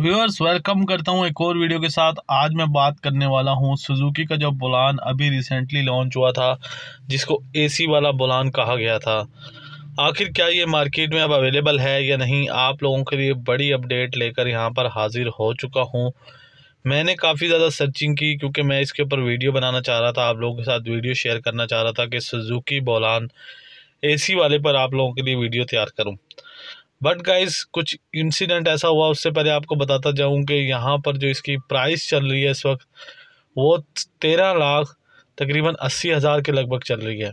viewers welcome करता हूं एक और वीडियो के साथ आज मैं बात करने वाला हूं सुजुकी का जो बुलान अभी रिसेंटली लॉन्च हुआ था जिसको एसी वाला बुलान कहा गया था आखिर क्या ये मार्केट में अब अवेलेबल है या नहीं आप लोगों के लिए बड़ी अपडेट लेकर यहाँ पर हाजिर हो चुका हूँ मैंने काफ़ी ज़्यादा सर्चिंग की क्योंकि मैं इसके ऊपर वीडियो बनाना चाह रहा था आप लोगों के साथ वीडियो शेयर करना चाह रहा था कि सुजुकी बुलान ए वाले पर आप लोगों के लिए वीडियो तैयार करूँ बट गाइस कुछ इंसिडेंट ऐसा हुआ उससे पहले आपको बताता जाऊँ कि यहाँ पर जो इसकी प्राइस चल रही है इस वक्त वो तेरह लाख तकरीबन अस्सी हज़ार के लगभग चल रही है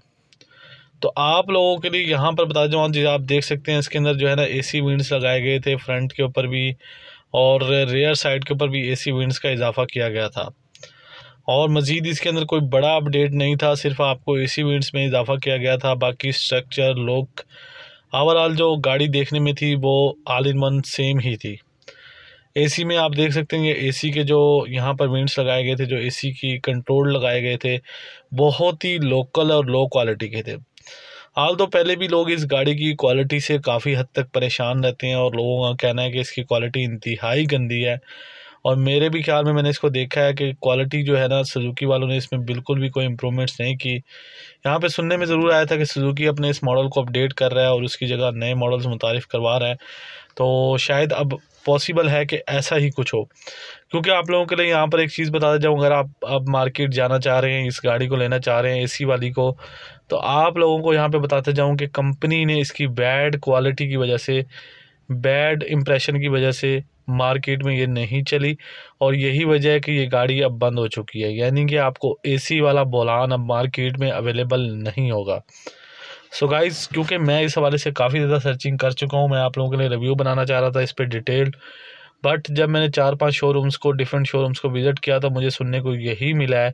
तो आप लोगों के लिए यहाँ पर बता दूँ जी आप देख सकते हैं इसके अंदर जो है ना सी विंड्स लगाए गए थे फ्रंट के ऊपर भी और रेयर साइड के ऊपर भी सी विंडस का इजाफा किया गया था और मज़ीद इसके अंदर कोई बड़ा अपडेट नहीं था सिर्फ आपको सी विंड्स में इजाफा किया गया था बाकी स्ट्रक्चर लुक ओवरऑल जो गाड़ी देखने में थी वो ऑल इन वन सेम ही थी एसी में आप देख सकते हैं ये एसी के जो यहाँ पर विंड्स लगाए गए थे जो एसी की कंट्रोल लगाए गए थे बहुत ही लोकल और लो क्वालिटी के थे हाल तो पहले भी लोग इस गाड़ी की क्वालिटी से काफ़ी हद तक परेशान रहते हैं और लोगों का कहना है कि इसकी क्वालिटी इंतहाई गंदी है और मेरे भी ख्याल में मैंने इसको देखा है कि क्वालिटी जो है ना सुजुकी वालों ने इसमें बिल्कुल भी कोई इम्प्रूवमेंट्स नहीं की यहाँ पे सुनने में ज़रूर आया था कि सुजुकी अपने इस मॉडल को अपडेट कर रहा है और उसकी जगह नए मॉडल्स मुतारफ़ करवा रहे हैं तो शायद अब पॉसिबल है कि ऐसा ही कुछ हो क्योंकि आप लोगों के लिए यहाँ पर एक चीज़ बताते जाऊँ अगर आप अब मार्केट जाना चाह रहे हैं इस गाड़ी को लेना चाह रहे हैं एसी वाली को तो आप लोगों को यहाँ पे बताते जाऊँ कि कंपनी ने इसकी बैड क्वालिटी की वजह से बैड इम्प्रेशन की वजह से मार्केट में ये नहीं चली और यही वजह है कि ये गाड़ी अब बंद हो चुकी है यानी कि आपको एसी वाला बोलान अब मार्केट में अवेलेबल नहीं होगा सो so गाइस क्योंकि मैं इस हवाले से काफ़ी ज़्यादा सर्चिंग कर चुका हूँ मैं आप लोगों के लिए रिव्यू बनाना चाह रहा था इस पर डिटेल्ड बट जब मैंने चार पाँच शोरूम्स को डिफरेंट शोरूम्स को विज़िट किया तो मुझे सुनने को यही मिला है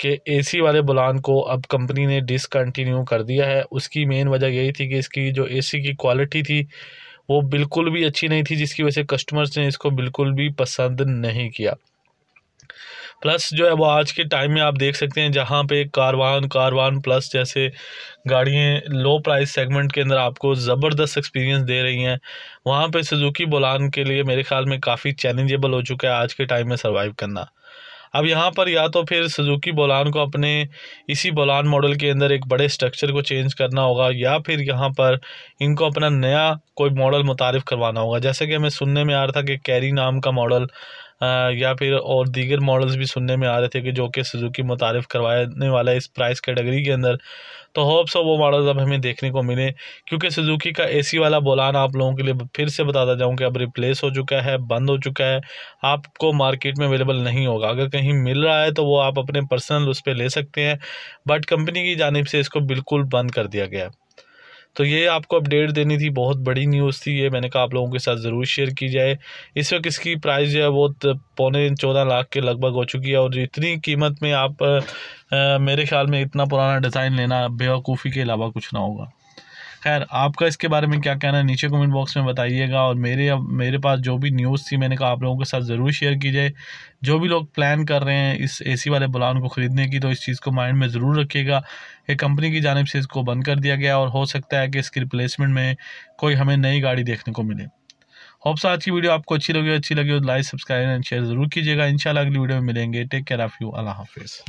कि एसी वाले बुलान को अब कंपनी ने डिसकंटिन्यू कर दिया है उसकी मेन वजह यही थी कि इसकी जो एसी की क्वालिटी थी वो बिल्कुल भी अच्छी नहीं थी जिसकी वजह से कस्टमर्स ने इसको बिल्कुल भी पसंद नहीं किया प्लस जो है वो आज के टाइम में आप देख सकते हैं जहाँ पे कारवान कारवान प्लस जैसे गाड़ियाँ लो प्राइस सेगमेंट के अंदर आपको ज़बरदस्त एक्सपीरियंस दे रही हैं वहाँ पे सुजुकी बोलान के लिए मेरे ख्याल में काफ़ी चैलेंजेबल हो चुका है आज के टाइम में सर्वाइव करना अब यहाँ पर या तो फिर सुजुकी बोलान को अपने इसी बोलान मॉडल के अंदर एक बड़े स्ट्रक्चर को चेंज करना होगा या फिर यहाँ पर इनको अपना नया कोई मॉडल मुतारफ़ करवाना होगा जैसे कि हमें सुनने में आ रहा था कि कैरी नाम का मॉडल या फिर और दीगर मॉडल्स भी सुनने में आ रहे थे कि जो कि सुजुकी मुतारफ़ करवाने वाला है इस प्राइस कैटेगरी के अंदर तो होप्स वो मॉडल्स अब हमें देखने को मिले क्योंकि सुजुकी का एसी वाला बोलान आप लोगों के लिए फिर से बताता जाऊँ कि अब रिप्लेस हो चुका है बंद हो चुका है आपको मार्केट में अवेलेबल नहीं होगा अगर कहीं मिल रहा है तो वो आप अपने पर्सनल उस पर ले सकते हैं बट कंपनी की जानब से इसको बिल्कुल बंद कर दिया गया है तो ये आपको अपडेट देनी थी बहुत बड़ी न्यूज़ थी ये मैंने कहा आप लोगों के साथ ज़रूर शेयर की जाए इस वक्त इसकी प्राइस जो है वो पौने चौदह लाख के लगभग हो चुकी है और इतनी कीमत में आप आ, मेरे ख्याल में इतना पुराना डिज़ाइन लेना बेवकूफ़ी के अलावा कुछ ना होगा खैर आपका इसके बारे में क्या कहना है नीचे कमेंट बॉक्स में बताइएगा और मेरे अब मेरे पास जो भी न्यूज़ थी मैंने कहा आप लोगों के साथ ज़रूर शेयर की जाए जो भी लोग प्लान कर रहे हैं इस एसी वाले बुलान को ख़रीदने की तो इस चीज़ को माइंड में ज़रूर रखिएगा ये कंपनी की जानब से इसको बंद कर दिया गया और हो सकता है कि इसकी रिप्लेसमेंट में कोई हमें नई गाड़ी देखने को मिले होप्स आज की वीडियो आपको अच्छी लगी अच्छी लगी हो लाइक सब्सक्राइब एंड शेयर ज़रूर कीजिएगा इंशाल्लाह अगली वीडियो में मिलेंगे टेक केयर ऑफ़ यू अल्लाह हाफिज़